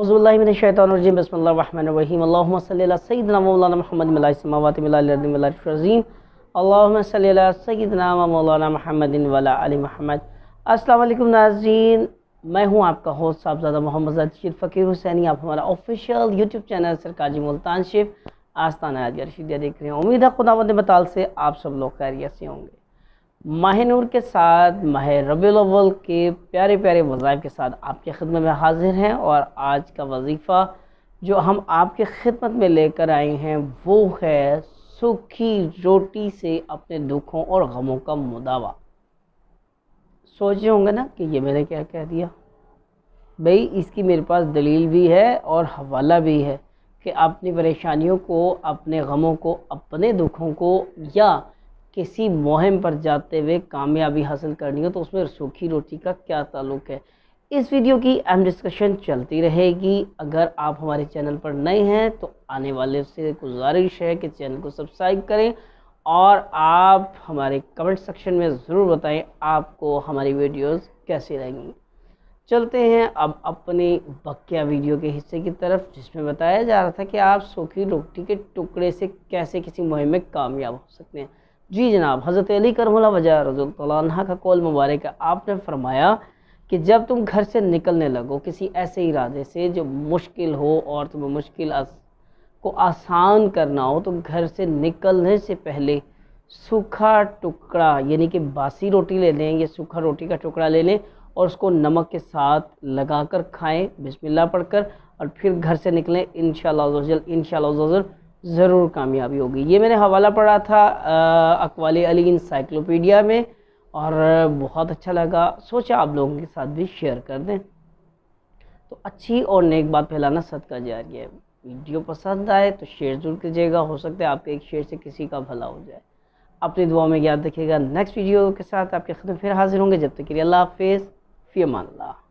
अज़ुल्लाशैतरजीम बसमीम महमद नाजीन मैं हूं आपका होस्ट साहबजादा मोहम्मद रशीद फ़कीर हुसैनी आप हमारा ऑफिशियल यूट्यूब चैनल सरकाजी मुल्तान शिफ आस्ताना आज रशीदिया देख रहे हैं उम्मीद है खुदावत बताल से आप सब लोग खैरियत से होंगे माह नूर के साथ माह रबील के प्यारे प्यारे वज़ाइफ के साथ आपकी खिदमत में हाजिर हैं और आज का वजीफ़ा जो हम आपके खिदमत में लेकर आए हैं वो है सूखी रोटी से अपने दुखों और गमों का मुदावा सोचे होंगे ना कि ये मैंने क्या कह दिया भाई इसकी मेरे पास दलील भी है और हवाला भी है कि अपनी परेशानियों को अपने गमों को अपने दुखों को या किसी मुहिम पर जाते हुए कामयाबी हासिल करनी हो तो उसमें सूखी रोटी का क्या ताल्लुक है इस वीडियो की अहम डिस्कशन चलती रहेगी अगर आप हमारे चैनल पर नए हैं तो आने वाले से गुजारिश है कि चैनल को सब्सक्राइब करें और आप हमारे कमेंट सेक्शन में ज़रूर बताएं आपको हमारी वीडियोस कैसी रहेंगी चलते हैं अब अपने बकिया वीडियो के हिस्से की तरफ जिसमें बताया जा रहा था कि आप सूखी रोटी के टुकड़े से कैसे किसी मुहिम में कामयाब हो सकते हैं जी जनाब हज़रत अली करमला वजह रज़ुल्ला का कौल मुबारक है आपने फरमाया कि जब तुम घर से निकलने लगो किसी ऐसे इरादे से जो मुश्किल हो और तुम्हें मुश्किल आस, को आसान करना हो तो घर से निकलने से पहले सूखा टुकड़ा यानी कि बासी रोटी ले लें या सूखा रोटी का टुकड़ा ले लें और उसको नमक के साथ लगाकर खाएं बिस्मिल्लाह पढ़कर और फिर घर से निकलें इन शाला इन शाला ज़रूर कामयाबी होगी ये मैंने हवाला पढ़ा था अकवाल अली इंसाइक्लोपीडिया में और बहुत अच्छा लगा सोचा आप लोगों के साथ भी शेयर कर दें तो अच्छी और नेक बात फैलाना सदका जारी है वीडियो पसंद आए तो शेयर ज़रूर कीजिएगा हो सकता है आपके एक शेयर से किसी का भला हो जाए अपनी दुआ में याद रखिएगा नेक्स्ट वीडियो के साथ आपके खत्म फिर हाजिर होंगे जब तक के लिए अल्लाह हाफिज़ फ़ी अमान